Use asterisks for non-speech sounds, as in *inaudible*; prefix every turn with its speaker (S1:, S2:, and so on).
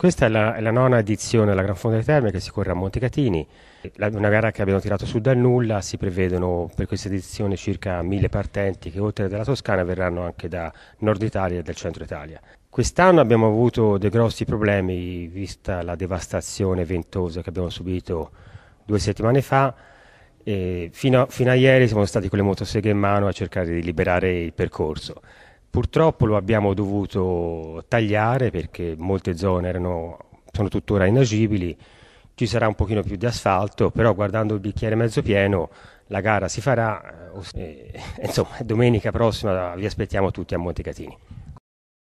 S1: Questa è la, la nona edizione della Gran Fonda di Terme che si corre a Montecatini, la, una gara che abbiamo tirato su dal nulla, si prevedono per questa edizione circa mille partenti che oltre dalla Toscana verranno anche da Nord Italia e dal Centro Italia. Quest'anno abbiamo avuto dei grossi problemi vista la devastazione ventosa che abbiamo subito due settimane fa e fino a, fino a ieri siamo stati con le motoseghe in mano a cercare di liberare il percorso. Purtroppo lo abbiamo dovuto tagliare perché molte zone erano, sono tuttora inagibili, ci sarà un pochino più di asfalto, però guardando il bicchiere mezzo pieno la gara si farà, eh, eh *laughs* insomma domenica prossima vi aspettiamo tutti a Montecatini.